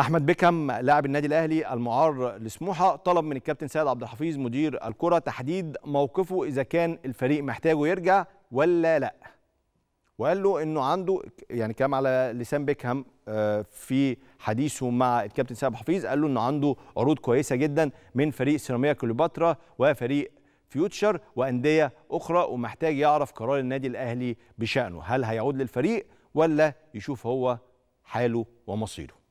احمد بكم لاعب النادي الاهلي المعار لسموحه طلب من الكابتن سيد عبد الحفيظ مدير الكره تحديد موقفه اذا كان الفريق محتاجه يرجع ولا لا وقال له انه عنده يعني كلام على لسان بيكهام آه، في حديثه مع الكابتن سيد عبد الحفيظ قال له انه عنده عروض كويسه جدا من فريق سيراميكا كليوباترا وفريق فيوتشر وانديه اخرى ومحتاج يعرف قرار النادي الاهلي بشانه هل هيعود للفريق ولا يشوف هو حاله ومصيره